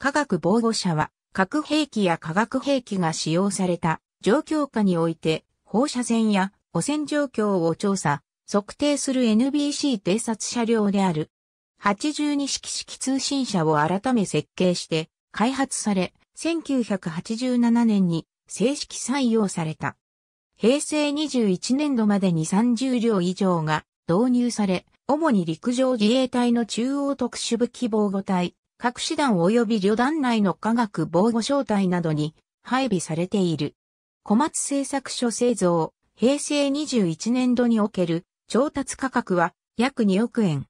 化学防護者は、核兵器や化学兵器が使用された状況下において、放射線や汚染状況を調査、測定する NBC 偵察車両である。82式式通信車を改め設計して開発され、1987年に正式採用された。平成21年度までに30両以上が導入され、主に陸上自衛隊の中央特殊部規防護隊、各師団及び旅団内の科学防護小隊などに配備されている。小松製作所製造、平成21年度における調達価格は約2億円。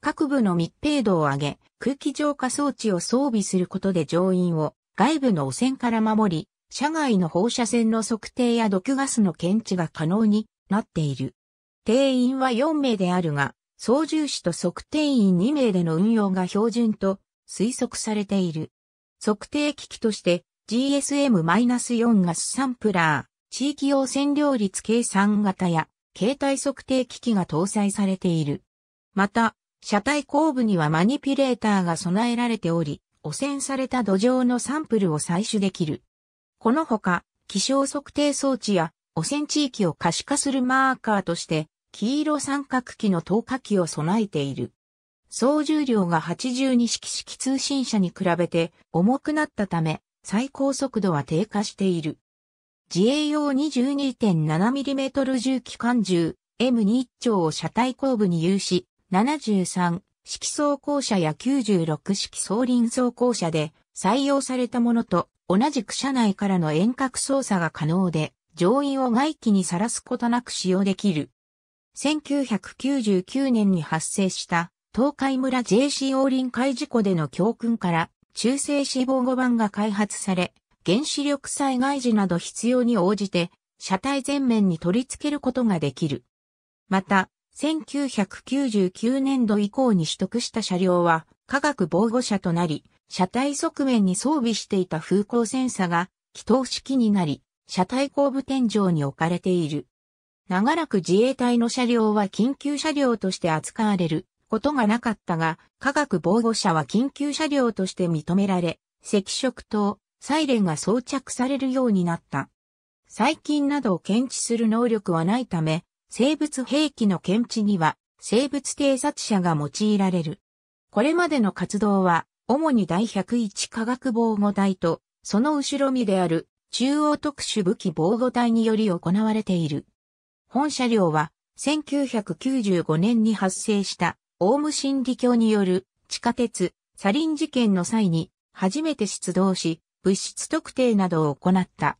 各部の密閉度を上げ、空気浄化装置を装備することで乗員を外部の汚染から守り、車外の放射線の測定や毒ガスの検知が可能になっている。定員は4名であるが、操縦士と測定員2名での運用が標準と推測されている。測定機器として GSM-4 ガスサンプラー、地域用占領率計算型や携帯測定機器が搭載されている。また、車体後部にはマニピュレーターが備えられており、汚染された土壌のサンプルを採取できる。このほか、気象測定装置や汚染地域を可視化するマーカーとして、黄色三角機の透過器を備えている。総重量が82式式通信車に比べて重くなったため、最高速度は低下している。自衛用 22.7mm 重機関銃 M2 丁を車体後部に有し、73式装甲車や96式装輪装甲車で採用されたものと同じく車内からの遠隔操作が可能で、乗員を外気にさらすことなく使用できる。1999年に発生した東海村 JCO 臨海事故での教訓から中性死亡後板が開発され、原子力災害時など必要に応じて車体前面に取り付けることができる。また、1999年度以降に取得した車両は化学防護車となり、車体側面に装備していた風光センサが起動式になり、車体後部天井に置かれている。長らく自衛隊の車両は緊急車両として扱われることがなかったが、科学防護車は緊急車両として認められ、赤色灯、サイレンが装着されるようになった。細菌などを検知する能力はないため、生物兵器の検知には生物偵察車が用いられる。これまでの活動は、主に第101科学防護隊と、その後ろ身である中央特殊武器防護隊により行われている。本車両は1995年に発生したオウム真理教による地下鉄、サリン事件の際に初めて出動し、物質特定などを行った。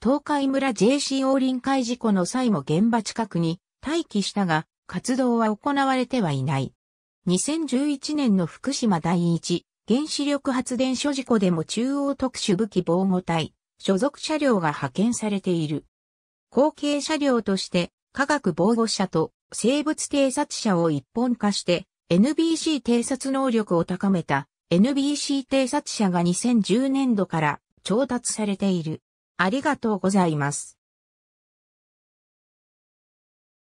東海村 j c 王林海事故の際も現場近くに待機したが、活動は行われてはいない。2011年の福島第一原子力発電所事故でも中央特殊武器防護隊、所属車両が派遣されている。後継車両として、科学防護車と生物偵察者を一本化して NBC 偵察能力を高めた NBC 偵察者が2010年度から調達されている。ありがとうございます。